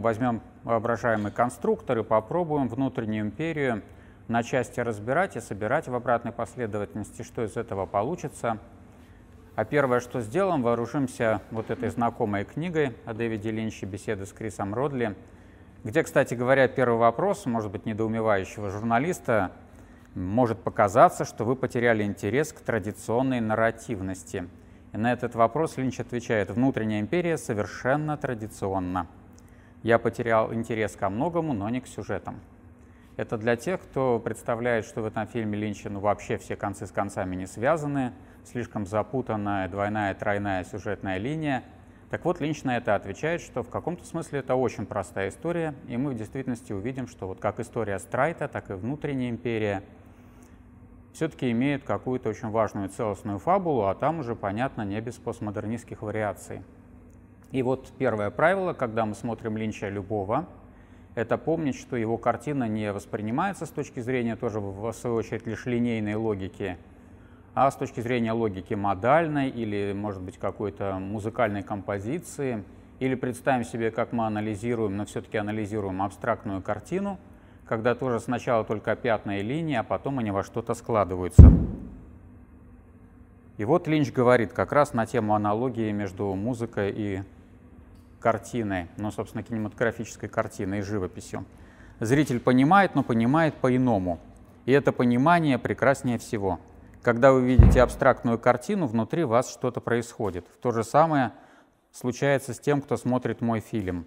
Возьмем воображаемый конструктор и попробуем внутреннюю империю на части разбирать и собирать в обратной последовательности, что из этого получится. А первое, что сделаем, вооружимся вот этой знакомой книгой о Дэвиде Линче «Беседы с Крисом Родли», где, кстати говоря, первый вопрос, может быть, недоумевающего журналиста, может показаться, что вы потеряли интерес к традиционной нарративности. И на этот вопрос Линч отвечает «Внутренняя империя совершенно традиционна». Я потерял интерес ко многому, но не к сюжетам. Это для тех, кто представляет, что в этом фильме Линча ну, вообще все концы с концами не связаны, слишком запутанная двойная, тройная сюжетная линия. Так вот, Линч на это отвечает, что в каком-то смысле это очень простая история, и мы в действительности увидим, что вот как история Страйта, так и внутренняя империя все-таки имеют какую-то очень важную целостную фабулу, а там уже, понятно, не без постмодернистских вариаций. И вот первое правило, когда мы смотрим Линча любого, это помнить, что его картина не воспринимается с точки зрения тоже, в свою очередь, лишь линейной логики, а с точки зрения логики модальной или, может быть, какой-то музыкальной композиции. Или представим себе, как мы анализируем, но все-таки анализируем абстрактную картину, когда тоже сначала только пятна и линии, а потом они во что-то складываются. И вот Линч говорит как раз на тему аналогии между музыкой и картиной, ну, собственно, кинематографической картиной и живописью. Зритель понимает, но понимает по-иному. И это понимание прекраснее всего. Когда вы видите абстрактную картину, внутри вас что-то происходит. То же самое случается с тем, кто смотрит мой фильм.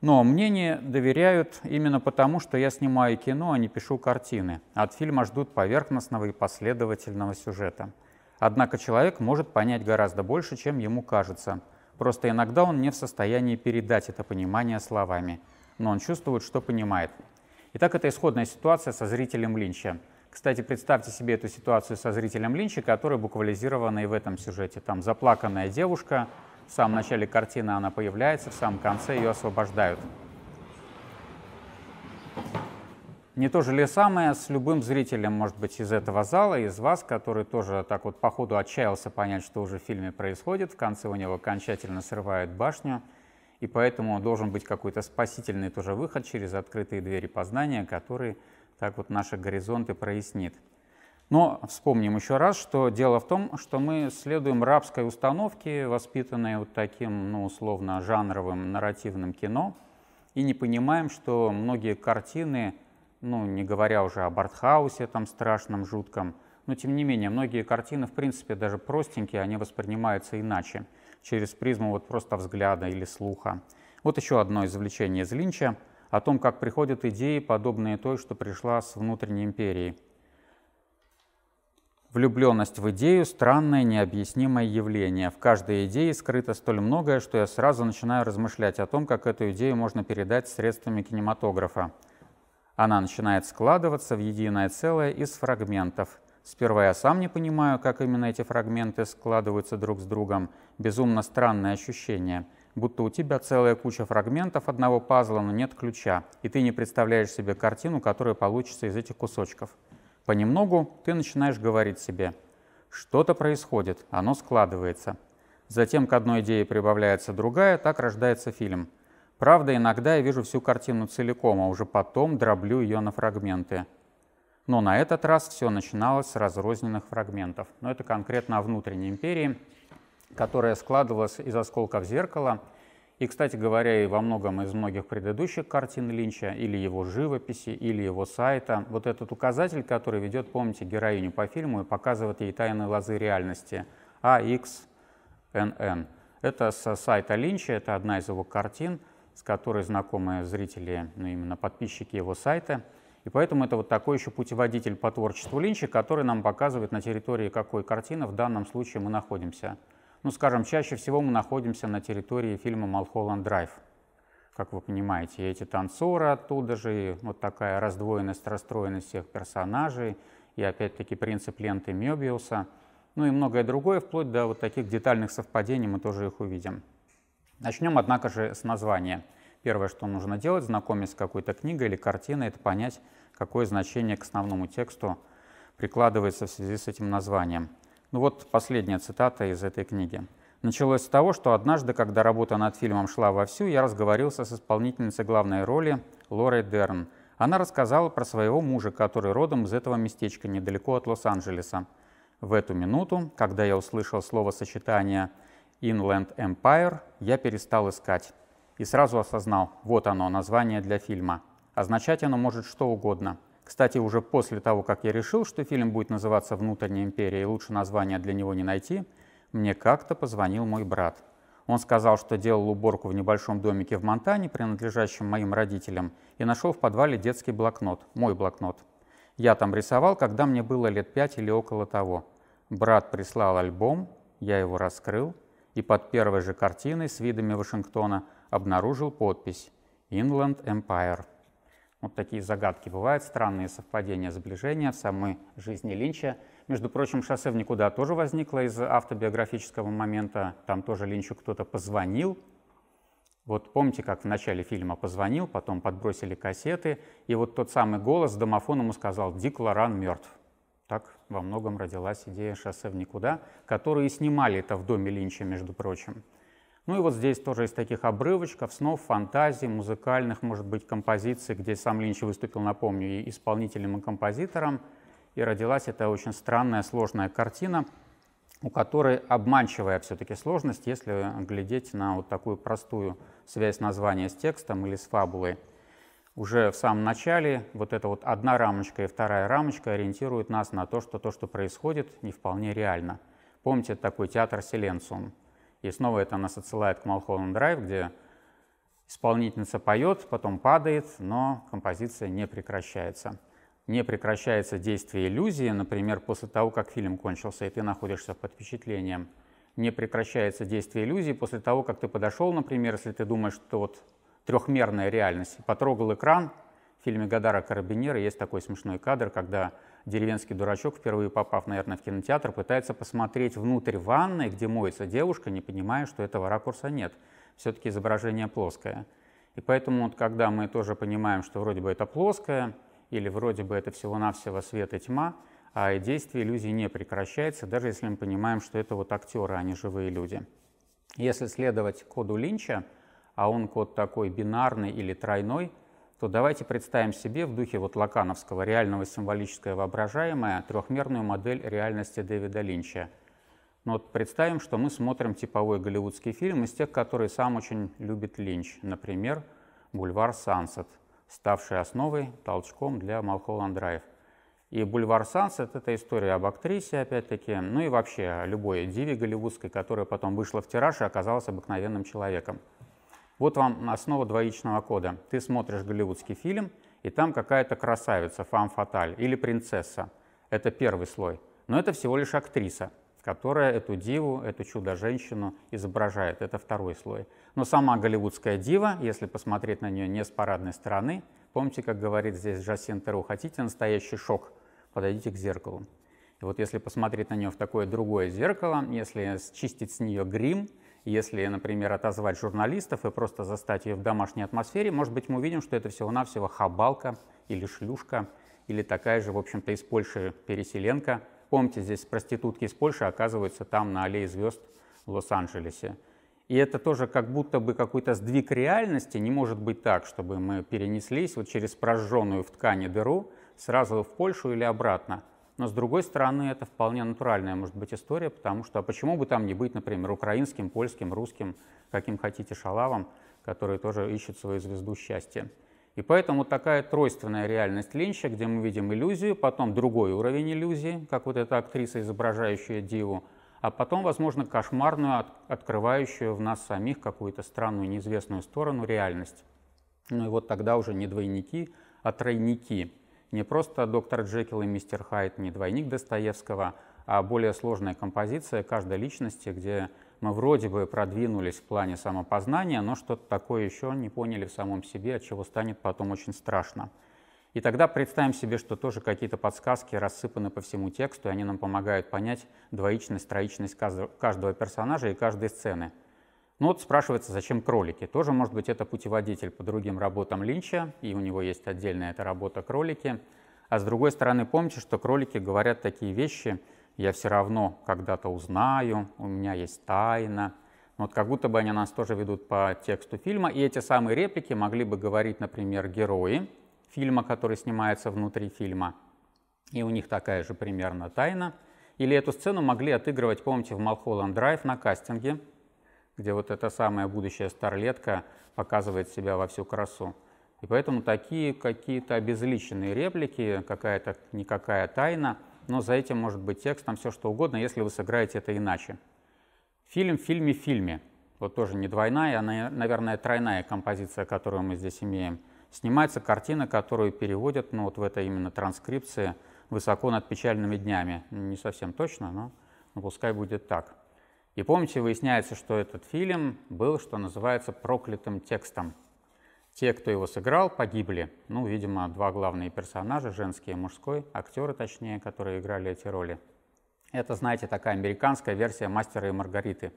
Но мне не доверяют именно потому, что я снимаю кино, а не пишу картины. От фильма ждут поверхностного и последовательного сюжета. Однако человек может понять гораздо больше, чем ему кажется – Просто иногда он не в состоянии передать это понимание словами, но он чувствует, что понимает. Итак, это исходная ситуация со зрителем Линча. Кстати, представьте себе эту ситуацию со зрителем Линча, который буквализирован и в этом сюжете. Там заплаканная девушка, в самом начале картины она появляется, в самом конце ее освобождают. не то же ли самое с любым зрителем, может быть, из этого зала, из вас, который тоже так вот по ходу отчаялся понять, что уже в фильме происходит, в конце у него окончательно срывает башню, и поэтому должен быть какой-то спасительный тоже выход через открытые двери познания, который так вот наши горизонты прояснит. Но вспомним еще раз, что дело в том, что мы следуем рабской установке, воспитанной вот таким, ну, условно, жанровым нарративным кино, и не понимаем, что многие картины — ну, не говоря уже об артхаусе там страшном, жутком. Но тем не менее, многие картины, в принципе, даже простенькие, они воспринимаются иначе, через призму вот просто взгляда или слуха. Вот еще одно извлечение из Линча о том, как приходят идеи, подобные той, что пришла с внутренней империи. Влюбленность в идею – странное необъяснимое явление. В каждой идее скрыто столь многое, что я сразу начинаю размышлять о том, как эту идею можно передать средствами кинематографа. Она начинает складываться в единое целое из фрагментов. Сперва я сам не понимаю, как именно эти фрагменты складываются друг с другом. Безумно странное ощущение. Будто у тебя целая куча фрагментов одного пазла, но нет ключа, и ты не представляешь себе картину, которая получится из этих кусочков. Понемногу ты начинаешь говорить себе «что-то происходит, оно складывается». Затем к одной идее прибавляется другая, так рождается фильм – Правда, иногда я вижу всю картину целиком, а уже потом дроблю ее на фрагменты. Но на этот раз все начиналось с разрозненных фрагментов. Но это конкретно о внутренней империи, которая складывалась из осколков зеркала, и, кстати говоря, и во многом из многих предыдущих картин Линча, или его живописи, или его сайта, вот этот указатель, который ведет, помните, героиню по фильму и показывает ей тайные лозы реальности, AXNN. А это с сайта Линча, это одна из его картин с которой знакомы зрители, ну, именно подписчики его сайта. И поэтому это вот такой еще путеводитель по творчеству Линча, который нам показывает, на территории какой картины в данном случае мы находимся. Ну, скажем, чаще всего мы находимся на территории фильма «Малхолланд Драйв». Как вы понимаете, и эти танцоры оттуда же, и вот такая раздвоенность, расстроенность всех персонажей, и опять-таки принцип ленты Мёбиуса, ну и многое другое, вплоть до вот таких детальных совпадений мы тоже их увидим. Начнем, однако же, с названия. Первое, что нужно делать, знакомиться с какой-то книгой или картиной, это понять, какое значение к основному тексту прикладывается в связи с этим названием. Ну вот последняя цитата из этой книги. Началось с того, что однажды, когда работа над фильмом шла вовсю, я разговорился с исполнительницей главной роли Лорой Дерн. Она рассказала про своего мужа, который родом из этого местечка недалеко от Лос-Анджелеса. В эту минуту, когда я услышал слово «сочетание», Inland Empire, я перестал искать. И сразу осознал, вот оно, название для фильма. Означать оно может что угодно. Кстати, уже после того, как я решил, что фильм будет называться «Внутренняя империя» и лучше названия для него не найти, мне как-то позвонил мой брат. Он сказал, что делал уборку в небольшом домике в Монтане, принадлежащем моим родителям, и нашел в подвале детский блокнот, мой блокнот. Я там рисовал, когда мне было лет пять или около того. Брат прислал альбом, я его раскрыл, и под первой же картиной с видами Вашингтона обнаружил подпись «Inland Empire». Вот такие загадки бывают, странные совпадения, сближения в самой жизни Линча. Между прочим, «Шоссе в никуда» тоже возникло из автобиографического момента. Там тоже Линчу кто-то позвонил. Вот помните, как в начале фильма позвонил, потом подбросили кассеты, и вот тот самый голос с домофоном сказал «Дик Лоран мертв». Так во многом родилась идея «Шоссе в никуда», которые снимали это в доме Линча, между прочим. Ну и вот здесь тоже из таких обрывочков, снов, фантазий, музыкальных, может быть, композиций, где сам Линч выступил, напомню, и исполнителем, и композитором. И родилась эта очень странная, сложная картина, у которой обманчивая все-таки сложность, если глядеть на вот такую простую связь названия с текстом или с фабулой – уже в самом начале вот эта вот одна рамочка и вторая рамочка ориентируют нас на то, что то, что происходит, не вполне реально. Помните такой театр Селенциум? И снова это нас отсылает к Малхолланд Драйв, где исполнительница поет, потом падает, но композиция не прекращается. Не прекращается действие иллюзии, например, после того, как фильм кончился, и ты находишься под впечатлением. Не прекращается действие иллюзии после того, как ты подошел, например, если ты думаешь, что вот трехмерная реальность. Потрогал экран, в фильме Гадара Карабинера есть такой смешной кадр, когда деревенский дурачок, впервые попав, наверное, в кинотеатр, пытается посмотреть внутрь ванны, где моется девушка, не понимая, что этого ракурса нет. Все-таки изображение плоское. И поэтому, вот, когда мы тоже понимаем, что вроде бы это плоское, или вроде бы это всего-навсего свет и тьма, а действие иллюзии не прекращается, даже если мы понимаем, что это вот актеры, а не живые люди. Если следовать коду Линча – а он код такой бинарный или тройной, то давайте представим себе в духе вот лакановского реального символическое воображаемое трехмерную модель реальности Дэвида Линча. Но ну вот представим, что мы смотрим типовой голливудский фильм из тех, которые сам очень любит Линч, например, «Бульвар Сансет», ставший основой, толчком для «Малхолланд Драйв». И «Бульвар Сансет» — это история об актрисе, опять-таки, ну и вообще о любой диве голливудской, которая потом вышла в тираж и оказалась обыкновенным человеком — вот вам основа двоичного кода. Ты смотришь голливудский фильм, и там какая-то красавица, фам фаталь или принцесса. Это первый слой. Но это всего лишь актриса, которая эту диву, эту чудо-женщину изображает. Это второй слой. Но сама голливудская дива, если посмотреть на нее не с парадной стороны, помните, как говорит здесь Жасин Теру, хотите настоящий шок, подойдите к зеркалу. И вот если посмотреть на нее в такое другое зеркало, если счистить с нее грим, если, например, отозвать журналистов и просто застать ее в домашней атмосфере, может быть, мы увидим, что это всего-навсего хабалка или шлюшка, или такая же, в общем-то, из Польши переселенка. Помните, здесь проститутки из Польши оказываются там на Аллее звезд в Лос-Анджелесе. И это тоже как будто бы какой-то сдвиг реальности. Не может быть так, чтобы мы перенеслись вот через прожженную в ткани дыру сразу в Польшу или обратно. Но с другой стороны, это вполне натуральная может быть история, потому что а почему бы там не быть, например, украинским, польским, русским, каким хотите шалавом, которые тоже ищут свою звезду счастья. И поэтому такая тройственная реальность Линча, где мы видим иллюзию, потом другой уровень иллюзии, как вот эта актриса, изображающая Диву, а потом, возможно, кошмарную, от, открывающую в нас самих какую-то странную, неизвестную сторону реальность. Ну и вот тогда уже не двойники, а тройники не просто доктор Джекил и мистер Хайт, не двойник Достоевского, а более сложная композиция каждой личности, где мы вроде бы продвинулись в плане самопознания, но что-то такое еще не поняли в самом себе, от чего станет потом очень страшно. И тогда представим себе, что тоже какие-то подсказки рассыпаны по всему тексту, и они нам помогают понять двоичность, троичность каждого персонажа и каждой сцены – ну вот спрашивается, зачем кролики? Тоже, может быть, это путеводитель по другим работам Линча, и у него есть отдельная эта работа «Кролики». А с другой стороны, помните, что кролики говорят такие вещи, я все равно когда-то узнаю, у меня есть тайна. Ну, вот как будто бы они нас тоже ведут по тексту фильма, и эти самые реплики могли бы говорить, например, герои фильма, который снимается внутри фильма, и у них такая же примерно тайна. Или эту сцену могли отыгрывать, помните, в Малхолланд Драйв на кастинге, где вот эта самая будущая старлетка показывает себя во всю красу. И поэтому такие какие-то обезличенные реплики, какая-то никакая тайна, но за этим может быть текст, там все что угодно, если вы сыграете это иначе. Фильм в фильме в фильме. Вот тоже не двойная, а, наверное, тройная композиция, которую мы здесь имеем. Снимается картина, которую переводят, ну вот в этой именно транскрипции, высоко над печальными днями. Не совсем точно, но ну, пускай будет так. И помните, выясняется, что этот фильм был, что называется, проклятым текстом. Те, кто его сыграл, погибли. Ну, видимо, два главные персонажа, женский и мужской, актеры, точнее, которые играли эти роли. Это, знаете, такая американская версия «Мастера и Маргариты».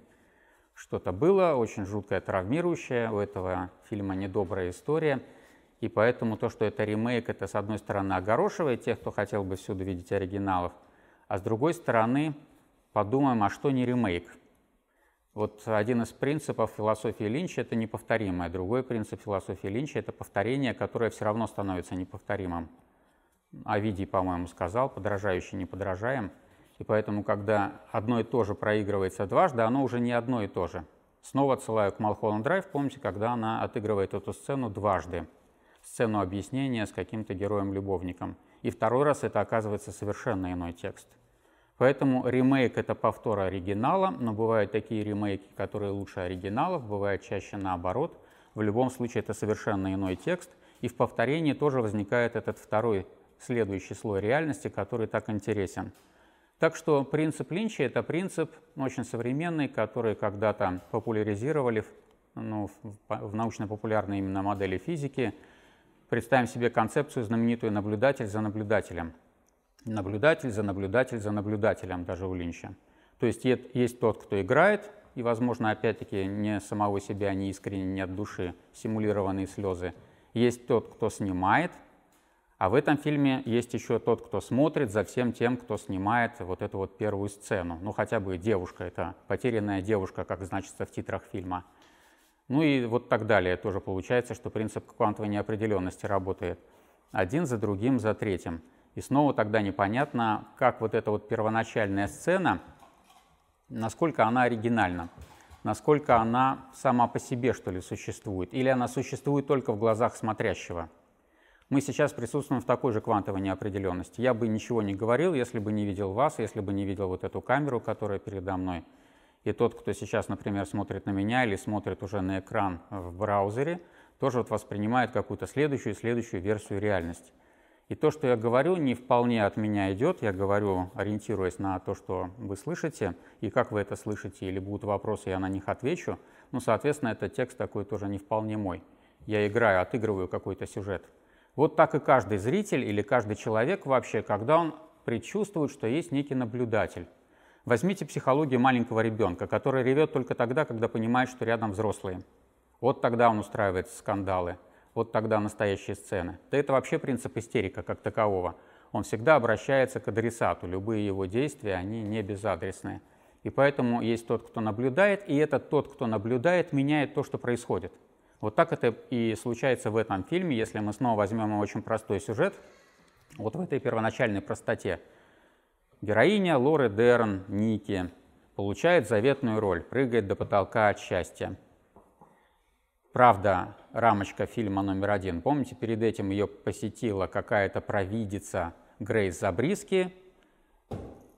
Что-то было очень жуткое, травмирующее. У этого фильма недобрая история. И поэтому то, что это ремейк, это, с одной стороны, огорошивает тех, кто хотел бы всюду видеть оригиналов, а с другой стороны, подумаем, а что не ремейк – вот один из принципов философии Линча – это неповторимое. Другой принцип философии Линча – это повторение, которое все равно становится неповторимым. Овидий, по-моему, сказал, подражающий не подражаем. И поэтому, когда одно и то же проигрывается дважды, оно уже не одно и то же. Снова отсылаю к Малхолланд Драйв, помните, когда она отыгрывает эту сцену дважды. Сцену объяснения с каким-то героем-любовником. И второй раз это оказывается совершенно иной текст – Поэтому ремейк — это повтор оригинала, но бывают такие ремейки, которые лучше оригиналов, бывает чаще наоборот. В любом случае это совершенно иной текст, и в повторении тоже возникает этот второй, следующий слой реальности, который так интересен. Так что принцип Линча — это принцип очень современный, который когда-то популяризировали ну, в научно-популярной именно модели физики. Представим себе концепцию знаменитую «наблюдатель за наблюдателем» наблюдатель за наблюдатель за наблюдателем даже у Линча. То есть есть тот, кто играет, и, возможно, опять-таки не самого себя, не искренне, не от души, симулированные слезы. Есть тот, кто снимает, а в этом фильме есть еще тот, кто смотрит за всем тем, кто снимает вот эту вот первую сцену. Ну, хотя бы девушка, это потерянная девушка, как значится в титрах фильма. Ну и вот так далее тоже получается, что принцип квантовой неопределенности работает. Один за другим, за третьим. И снова тогда непонятно, как вот эта вот первоначальная сцена, насколько она оригинальна, насколько она сама по себе, что ли, существует, или она существует только в глазах смотрящего. Мы сейчас присутствуем в такой же квантовой неопределенности. Я бы ничего не говорил, если бы не видел вас, если бы не видел вот эту камеру, которая передо мной. И тот, кто сейчас, например, смотрит на меня или смотрит уже на экран в браузере, тоже вот воспринимает какую-то следующую и следующую версию реальности. И то, что я говорю, не вполне от меня идет. Я говорю, ориентируясь на то, что вы слышите, и как вы это слышите, или будут вопросы, я на них отвечу. Ну, соответственно, этот текст такой тоже не вполне мой. Я играю, отыгрываю какой-то сюжет. Вот так и каждый зритель или каждый человек вообще, когда он предчувствует, что есть некий наблюдатель. Возьмите психологию маленького ребенка, который ревет только тогда, когда понимает, что рядом взрослые. Вот тогда он устраивает скандалы вот тогда настоящие сцены. Да это вообще принцип истерика как такового. Он всегда обращается к адресату, любые его действия, они не безадресные. И поэтому есть тот, кто наблюдает, и этот тот, кто наблюдает, меняет то, что происходит. Вот так это и случается в этом фильме, если мы снова возьмем очень простой сюжет, вот в этой первоначальной простоте. Героиня Лоры Дерн Ники получает заветную роль, прыгает до потолка от счастья. Правда, рамочка фильма номер один. Помните, перед этим ее посетила какая-то провидица Грейс Забриски.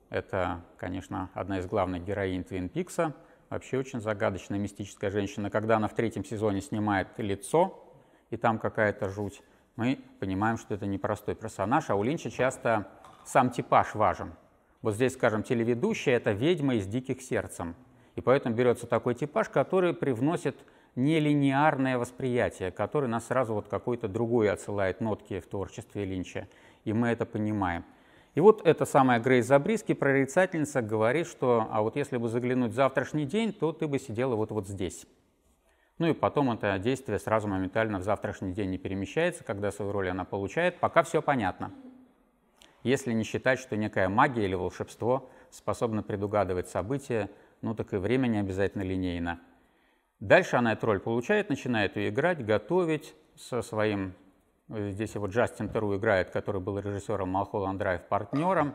Это, конечно, одна из главных героинь Твин Пикса. Вообще очень загадочная мистическая женщина. Когда она в третьем сезоне снимает лицо, и там какая-то жуть, мы понимаем, что это непростой персонаж, а у Линча часто сам типаж важен. Вот здесь, скажем, телеведущая — это ведьма из «Диких сердцем». И поэтому берется такой типаж, который привносит нелинеарное восприятие, которое нас сразу вот какой-то другой отсылает нотки в творчестве Линча, и мы это понимаем. И вот эта самая Грейс Забриски, прорицательница, говорит, что а вот если бы заглянуть в завтрашний день, то ты бы сидела вот, вот здесь. Ну и потом это действие сразу моментально в завтрашний день не перемещается, когда свою роль она получает, пока все понятно. Если не считать, что некая магия или волшебство способна предугадывать события, ну так и время не обязательно линейно. Дальше она эту роль получает, начинает ее играть, готовить со своим... Э, здесь его Джастин Теру играет, который был режиссером Малхолланд Драйв, партнером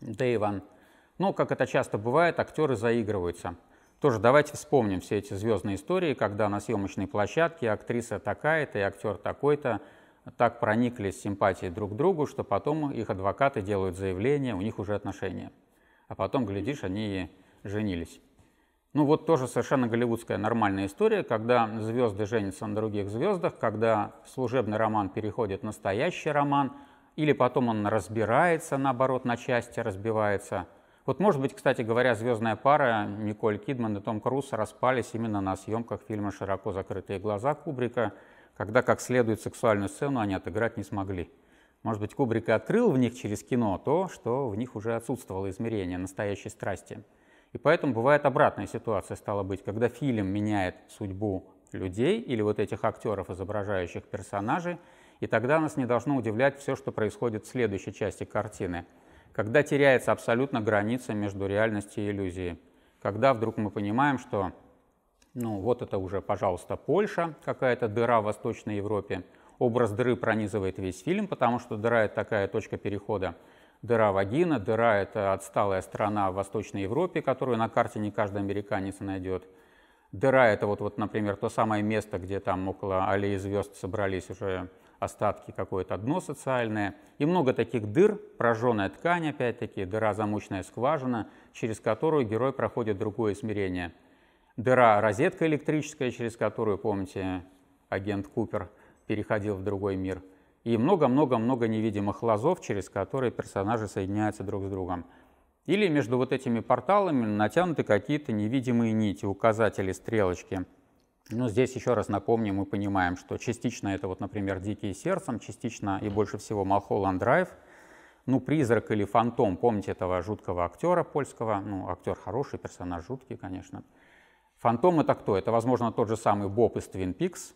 Дэйван. Но, ну, как это часто бывает, актеры заигрываются. Тоже давайте вспомним все эти звездные истории, когда на съемочной площадке актриса такая-то и актер такой-то так прониклись симпатией друг к другу, что потом их адвокаты делают заявление, у них уже отношения. А потом, глядишь, они и женились. Ну вот тоже совершенно голливудская нормальная история, когда звезды женятся на других звездах, когда служебный роман переходит в настоящий роман, или потом он разбирается, наоборот, на части разбивается. Вот, может быть, кстати говоря, звездная пара Николь Кидман и Том Круз распались именно на съемках фильма «Широко закрытые глаза» Кубрика, когда как следует сексуальную сцену они отыграть не смогли. Может быть, Кубрик и открыл в них через кино то, что в них уже отсутствовало измерение настоящей страсти – и поэтому бывает обратная ситуация, стала быть, когда фильм меняет судьбу людей или вот этих актеров, изображающих персонажей, и тогда нас не должно удивлять все, что происходит в следующей части картины, когда теряется абсолютно граница между реальностью и иллюзией, когда вдруг мы понимаем, что ну вот это уже, пожалуйста, Польша, какая-то дыра в Восточной Европе, образ дыры пронизывает весь фильм, потому что дыра — это такая точка перехода — дыра Вагина. Дыра – это отсталая страна в Восточной Европе, которую на карте не каждый американец найдет. Дыра – это вот, вот, например, то самое место, где там около аллеи звезд собрались уже остатки, какое-то дно социальное. И много таких дыр, прожженная ткань, опять-таки, дыра замочная скважина, через которую герой проходит другое измерение. Дыра розетка электрическая, через которую, помните, агент Купер переходил в другой мир – и много-много-много невидимых лозов, через которые персонажи соединяются друг с другом. Или между вот этими порталами натянуты какие-то невидимые нити, указатели, стрелочки. Но ну, здесь еще раз напомню, мы понимаем, что частично это вот, например, «Дикие сердцем», частично и больше всего «Малхолланд Драйв», ну, призрак или фантом, помните этого жуткого актера польского, ну, актер хороший, персонаж жуткий, конечно. Фантом это кто? Это, возможно, тот же самый Боб из Твин Пикс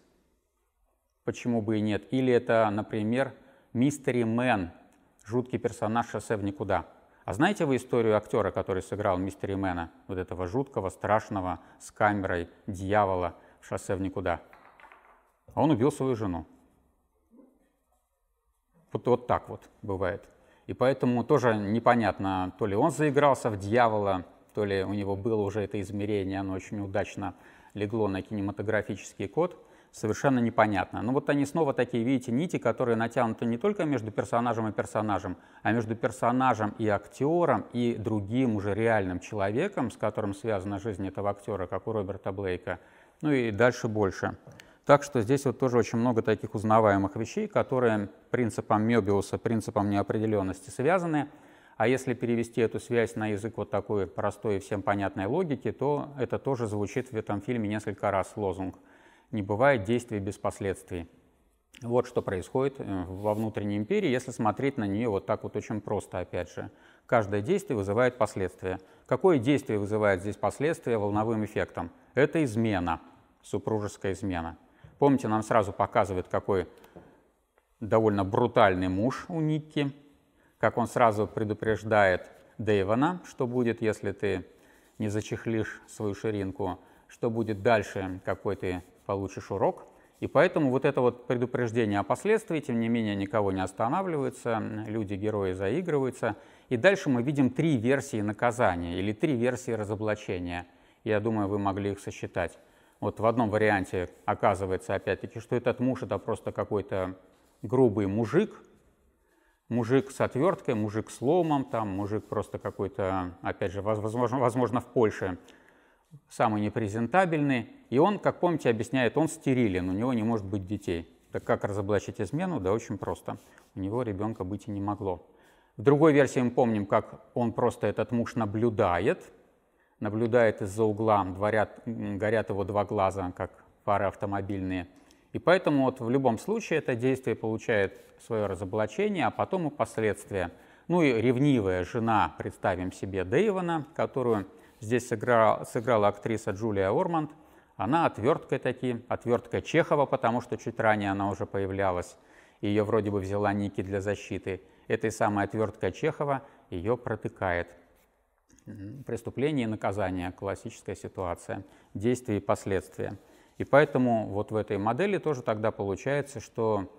почему бы и нет. Или это, например, Мистери Мэн, жуткий персонаж «Шоссе в никуда». А знаете вы историю актера, который сыграл Мистери Мэна, вот этого жуткого, страшного, с камерой дьявола в «Шоссе в никуда»? А он убил свою жену. Вот, вот так вот бывает. И поэтому тоже непонятно, то ли он заигрался в дьявола, то ли у него было уже это измерение, оно очень удачно легло на кинематографический код совершенно непонятно. Но ну, вот они снова такие, видите, нити, которые натянуты не только между персонажем и персонажем, а между персонажем и актером, и другим уже реальным человеком, с которым связана жизнь этого актера, как у Роберта Блейка, ну и дальше больше. Так что здесь вот тоже очень много таких узнаваемых вещей, которые принципом Мебиуса, принципом неопределенности связаны. А если перевести эту связь на язык вот такой простой и всем понятной логики, то это тоже звучит в этом фильме несколько раз лозунг – не бывает действий без последствий. Вот что происходит э, во внутренней империи, если смотреть на нее вот так вот очень просто, опять же. Каждое действие вызывает последствия. Какое действие вызывает здесь последствия волновым эффектом? Это измена, супружеская измена. Помните, нам сразу показывают, какой довольно брутальный муж у Никки, как он сразу предупреждает Дэйвона, что будет, если ты не зачехлишь свою ширинку, что будет дальше, какой ты получишь урок. И поэтому вот это вот предупреждение о последствии, тем не менее, никого не останавливается, люди-герои заигрываются. И дальше мы видим три версии наказания или три версии разоблачения. Я думаю, вы могли их сосчитать. Вот в одном варианте оказывается, опять-таки, что этот муж это просто какой-то грубый мужик, мужик с отверткой, мужик с ломом, там мужик просто какой-то, опять же, возможно, возможно в Польше самый непрезентабельный, и он, как помните, объясняет, он стерилен, у него не может быть детей. Так как разоблачить измену? Да очень просто. У него ребенка быть и не могло. В другой версии мы помним, как он просто, этот муж, наблюдает, наблюдает из-за угла, дворят, горят его два глаза, как пары автомобильные. И поэтому вот в любом случае это действие получает свое разоблачение, а потом и последствия. Ну и ревнивая жена, представим себе Дэйвана, которую Здесь сыграла, сыграла актриса Джулия Орманд. Она отверткой таки, отверткой Чехова, потому что чуть ранее она уже появлялась. Ее вроде бы взяла Ники для защиты. Этой самой отверткой Чехова ее протыкает. Преступление и наказание – классическая ситуация. Действия и последствия. И поэтому вот в этой модели тоже тогда получается, что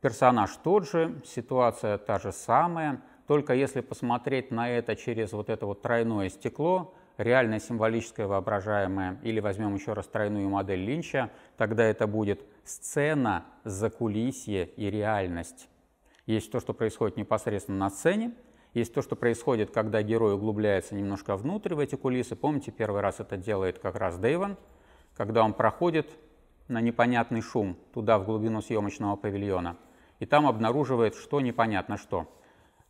персонаж тот же, ситуация та же самая, только если посмотреть на это через вот это вот тройное стекло, реальное символическое воображаемое, или возьмем еще раз тройную модель Линча, тогда это будет сцена, закулисье и реальность. Есть то, что происходит непосредственно на сцене, есть то, что происходит, когда герой углубляется немножко внутрь в эти кулисы. Помните, первый раз это делает как раз Дэйван, когда он проходит на непонятный шум туда, в глубину съемочного павильона, и там обнаруживает, что непонятно что.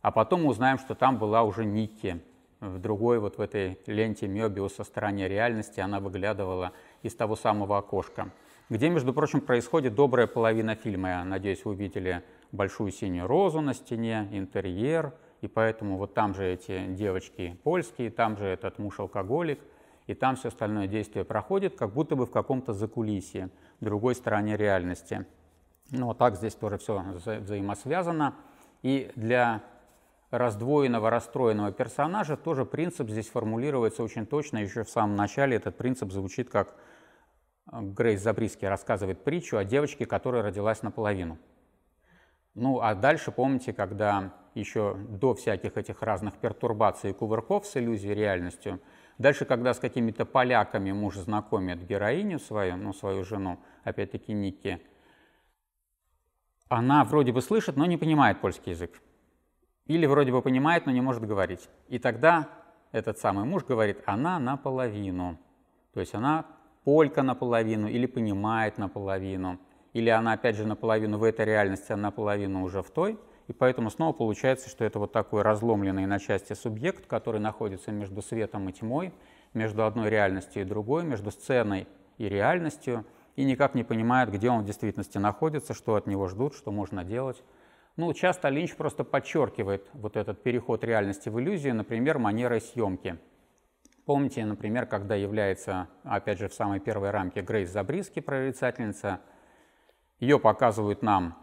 А потом мы узнаем, что там была уже Никки, в другой вот в этой ленте Мёбиуса стороне реальности она выглядывала из того самого окошка, где, между прочим, происходит добрая половина фильма. Я надеюсь, вы увидели большую синюю розу на стене, интерьер, и поэтому вот там же эти девочки польские, там же этот муж-алкоголик, и там все остальное действие проходит, как будто бы в каком-то закулисье, другой стороне реальности. Но ну, а так здесь тоже все вза взаимосвязано. И для раздвоенного, расстроенного персонажа, тоже принцип здесь формулируется очень точно. Еще в самом начале этот принцип звучит как э, Грейс Забриски рассказывает притчу о девочке, которая родилась наполовину. Ну а дальше, помните, когда еще до всяких этих разных пертурбаций и кувырков с иллюзией реальностью, дальше, когда с какими-то поляками муж знакомит героиню свою, ну свою жену, опять-таки Ники, она вроде бы слышит, но не понимает польский язык. Или вроде бы понимает, но не может говорить. И тогда этот самый муж говорит, она наполовину. То есть она полька наполовину или понимает наполовину. Или она опять же наполовину в этой реальности, а наполовину уже в той. И поэтому снова получается, что это вот такой разломленный на части субъект, который находится между светом и тьмой, между одной реальностью и другой, между сценой и реальностью, и никак не понимает, где он в действительности находится, что от него ждут, что можно делать, ну, часто Линч просто подчеркивает вот этот переход реальности в иллюзию, например, манерой съемки. Помните, например, когда является, опять же, в самой первой рамке Грейс Забриски, прорицательница, ее показывают нам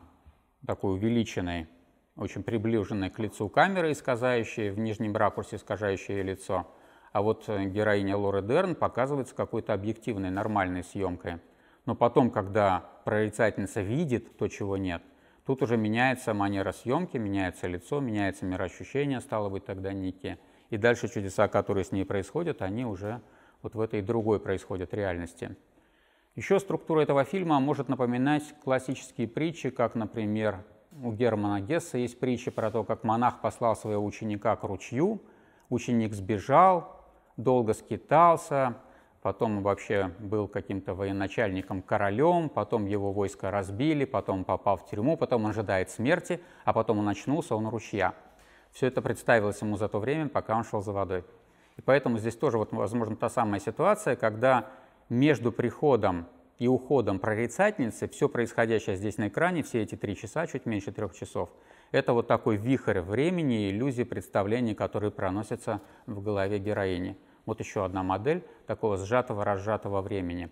такой увеличенной, очень приближенной к лицу камеры, искажающей в нижнем ракурсе искажающее лицо. А вот э, героиня Лоры Дерн показывается какой-то объективной, нормальной съемкой. Но потом, когда прорицательница видит то, чего нет – Тут уже меняется манера съемки, меняется лицо, меняется мироощущение, стало быть, тогда Ники. И дальше чудеса, которые с ней происходят, они уже вот в этой другой происходят реальности. Еще структура этого фильма может напоминать классические притчи, как, например, у Германа Гесса есть притча про то, как монах послал своего ученика к ручью, ученик сбежал, долго скитался, потом вообще был каким-то военачальником королем, потом его войско разбили, потом попал в тюрьму, потом он ожидает смерти, а потом он очнулся, он у ручья. Все это представилось ему за то время, пока он шел за водой. И поэтому здесь тоже, вот, возможно, та самая ситуация, когда между приходом и уходом прорицательницы все происходящее здесь на экране, все эти три часа, чуть меньше трех часов, это вот такой вихрь времени иллюзии представлений, которые проносятся в голове героини – вот еще одна модель такого сжатого-разжатого времени.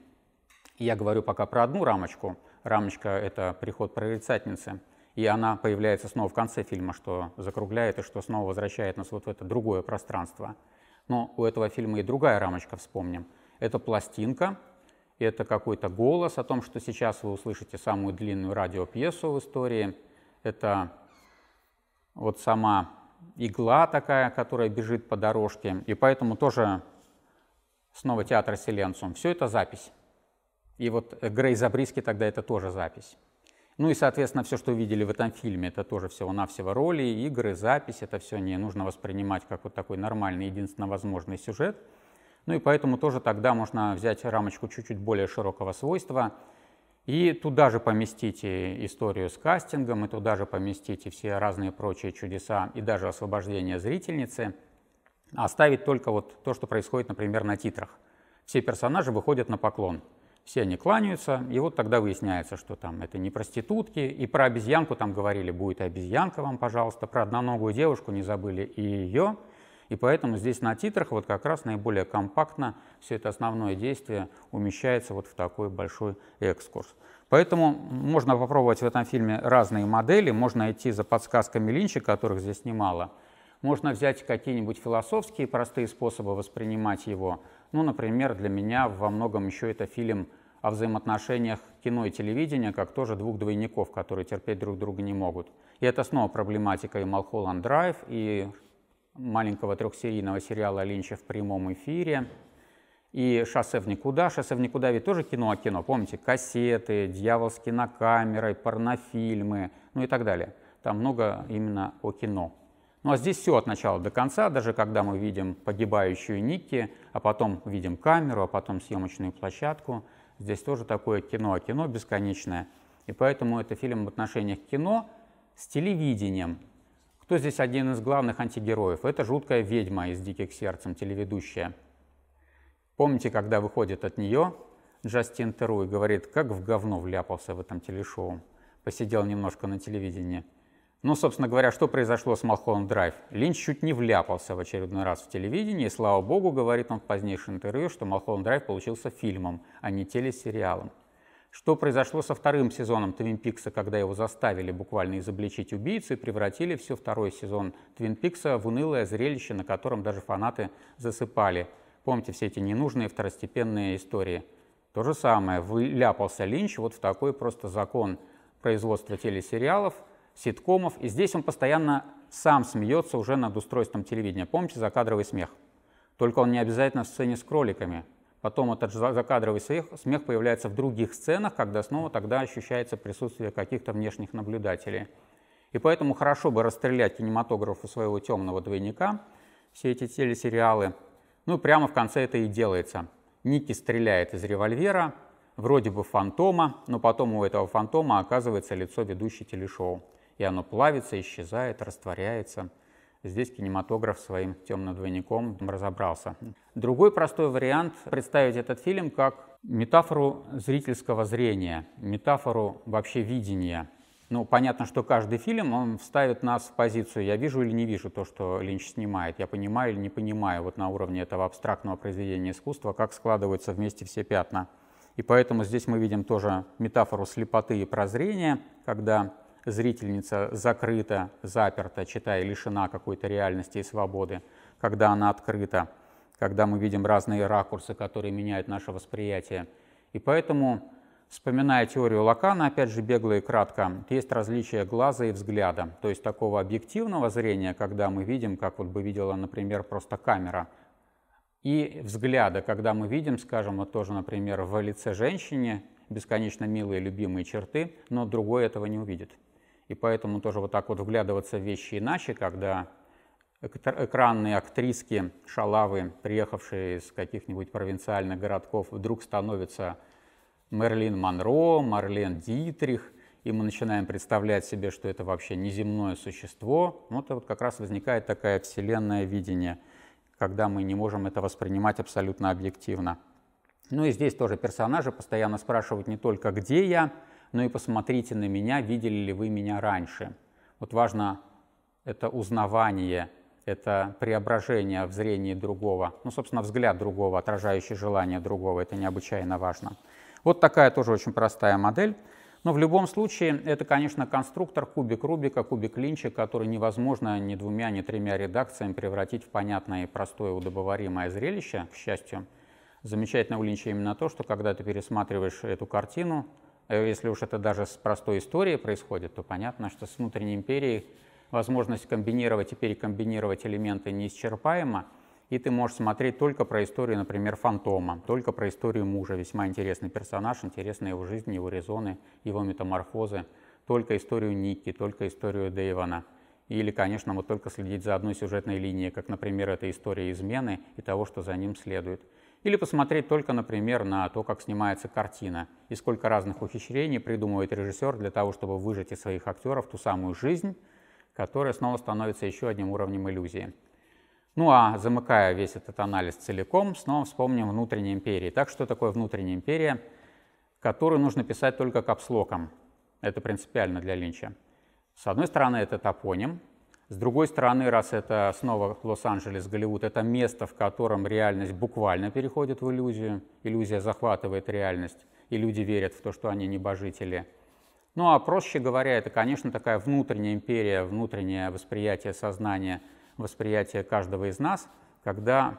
Я говорю пока про одну рамочку. Рамочка — это приход прорицательницы. И она появляется снова в конце фильма, что закругляет и что снова возвращает нас вот в это другое пространство. Но у этого фильма и другая рамочка, вспомним. Это пластинка, это какой-то голос о том, что сейчас вы услышите самую длинную радиопьесу в истории. Это вот сама игла такая, которая бежит по дорожке. И поэтому тоже снова театр Селенцум. Все это запись. И вот Грей Забриски тогда это тоже запись. Ну и, соответственно, все, что увидели в этом фильме, это тоже всего-навсего роли, игры, запись, это все не нужно воспринимать как вот такой нормальный, единственно возможный сюжет. Ну и поэтому тоже тогда можно взять рамочку чуть-чуть более широкого свойства – и туда же поместите историю с кастингом, и туда же поместите все разные прочие чудеса, и даже освобождение зрительницы. А оставить только вот то, что происходит, например, на титрах. Все персонажи выходят на поклон. Все они кланяются, и вот тогда выясняется, что там это не проститутки, и про обезьянку там говорили, будет обезьянка вам, пожалуйста, про одноногую девушку не забыли и ее. И поэтому здесь на титрах вот как раз наиболее компактно все это основное действие умещается вот в такой большой экскурс. Поэтому можно попробовать в этом фильме разные модели, можно идти за подсказками Линча, которых здесь немало. Можно взять какие-нибудь философские простые способы воспринимать его. Ну, например, для меня во многом еще это фильм о взаимоотношениях кино и телевидения, как тоже двух двойников, которые терпеть друг друга не могут. И это снова проблематика и Малхолланд Драйв, и маленького трехсерийного сериала Линча в прямом эфире. И «Шоссе в никуда». «Шоссе в никуда» ведь тоже кино о кино. Помните, кассеты, «Дьявол с кинокамерой», порнофильмы, ну и так далее. Там много именно о кино. Ну а здесь все от начала до конца, даже когда мы видим погибающую Ники, а потом видим камеру, а потом съемочную площадку. Здесь тоже такое кино о кино бесконечное. И поэтому это фильм в отношениях кино с телевидением, кто здесь один из главных антигероев? Это жуткая ведьма из «Диких сердцем», телеведущая. Помните, когда выходит от нее Джастин Теру и говорит, как в говно вляпался в этом телешоу. Посидел немножко на телевидении. Ну, собственно говоря, что произошло с Малхолланд Драйв? Линч чуть не вляпался в очередной раз в телевидении, и, слава богу, говорит он в позднейшем интервью, что Малхолланд Драйв получился фильмом, а не телесериалом. Что произошло со вторым сезоном Твин Пикса, когда его заставили буквально изобличить убийцу и превратили все второй сезон Твин Пикса в унылое зрелище, на котором даже фанаты засыпали. Помните все эти ненужные второстепенные истории. То же самое, вляпался Линч вот в такой просто закон производства телесериалов, ситкомов, и здесь он постоянно сам смеется уже над устройством телевидения. Помните закадровый смех? Только он не обязательно в сцене с кроликами – Потом этот же закадровый смех, смех появляется в других сценах, когда снова тогда ощущается присутствие каких-то внешних наблюдателей. И поэтому хорошо бы расстрелять кинематографу своего темного двойника, все эти телесериалы. Ну, прямо в конце это и делается. Ники стреляет из револьвера, вроде бы фантома, но потом у этого фантома оказывается лицо ведущей телешоу. И оно плавится, исчезает, растворяется – Здесь кинематограф своим темным двойником разобрался. Другой простой вариант – представить этот фильм как метафору зрительского зрения, метафору вообще видения. Ну, понятно, что каждый фильм, он вставит нас в позицию «я вижу или не вижу то, что Линч снимает», «я понимаю или не понимаю» вот на уровне этого абстрактного произведения искусства, как складываются вместе все пятна. И поэтому здесь мы видим тоже метафору слепоты и прозрения, когда зрительница закрыта, заперта, читая лишена какой-то реальности и свободы, когда она открыта, когда мы видим разные ракурсы, которые меняют наше восприятие. И поэтому, вспоминая теорию Лакана, опять же бегло и кратко, есть различие глаза и взгляда, то есть такого объективного зрения, когда мы видим, как вот бы видела, например, просто камера, и взгляда, когда мы видим, скажем, вот тоже, например, в лице женщине бесконечно милые любимые черты, но другой этого не увидит и поэтому тоже вот так вот вглядываться в вещи иначе, когда экранные актриски, шалавы, приехавшие из каких-нибудь провинциальных городков, вдруг становятся Мерлин Монро, Марлен Дитрих, и мы начинаем представлять себе, что это вообще неземное существо, ну, то вот как раз возникает такое вселенное видение, когда мы не можем это воспринимать абсолютно объективно. Ну и здесь тоже персонажи постоянно спрашивают не только «где я?», но ну и посмотрите на меня, видели ли вы меня раньше. Вот важно это узнавание, это преображение в зрении другого, ну, собственно, взгляд другого, отражающий желание другого, это необычайно важно. Вот такая тоже очень простая модель. Но в любом случае, это, конечно, конструктор, кубик Рубика, кубик Линча, который невозможно ни двумя, ни тремя редакциями превратить в понятное и простое удобоваримое зрелище, к счастью. Замечательно у Линча именно то, что когда ты пересматриваешь эту картину, Э, если уж это даже с простой историей происходит, то понятно, что с внутренней империей возможность комбинировать и перекомбинировать элементы неисчерпаема, и ты можешь смотреть только про историю, например, фантома, только про историю мужа, весьма интересный персонаж, интересна его жизнь, его резоны, его метаморфозы, только историю Ники, только историю Дэйвана. Или, конечно, вот только следить за одной сюжетной линией, как, например, эта история измены и того, что за ним следует – или посмотреть только, например, на то, как снимается картина и сколько разных ухищрений придумывает режиссер для того, чтобы выжать из своих актеров ту самую жизнь, которая снова становится еще одним уровнем иллюзии. Ну а замыкая весь этот анализ целиком, снова вспомним внутренние империи. Так что такое внутренняя империя, которую нужно писать только капслоком? Это принципиально для Линча. С одной стороны, это топоним, с другой стороны, раз это снова Лос-Анджелес, Голливуд, это место, в котором реальность буквально переходит в иллюзию, иллюзия захватывает реальность, и люди верят в то, что они небожители. Ну а проще говоря, это, конечно, такая внутренняя империя, внутреннее восприятие сознания, восприятие каждого из нас, когда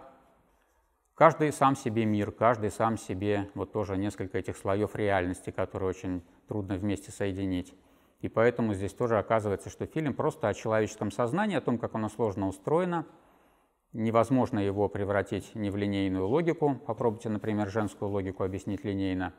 каждый сам себе мир, каждый сам себе вот тоже несколько этих слоев реальности, которые очень трудно вместе соединить. И поэтому здесь тоже оказывается, что фильм просто о человеческом сознании, о том, как оно сложно устроено. Невозможно его превратить не в линейную логику. Попробуйте, например, женскую логику объяснить линейно.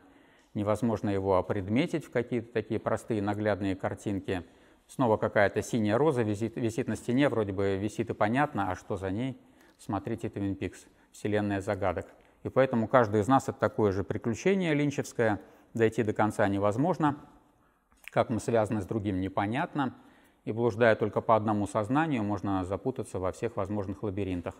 Невозможно его опредметить в какие-то такие простые наглядные картинки. Снова какая-то синяя роза висит, висит на стене, вроде бы висит и понятно, а что за ней? Смотрите Твин Пикс. вселенная загадок. И поэтому каждый из нас — это такое же приключение линчевское, дойти до конца невозможно — как мы связаны с другим, непонятно. И блуждая только по одному сознанию, можно запутаться во всех возможных лабиринтах.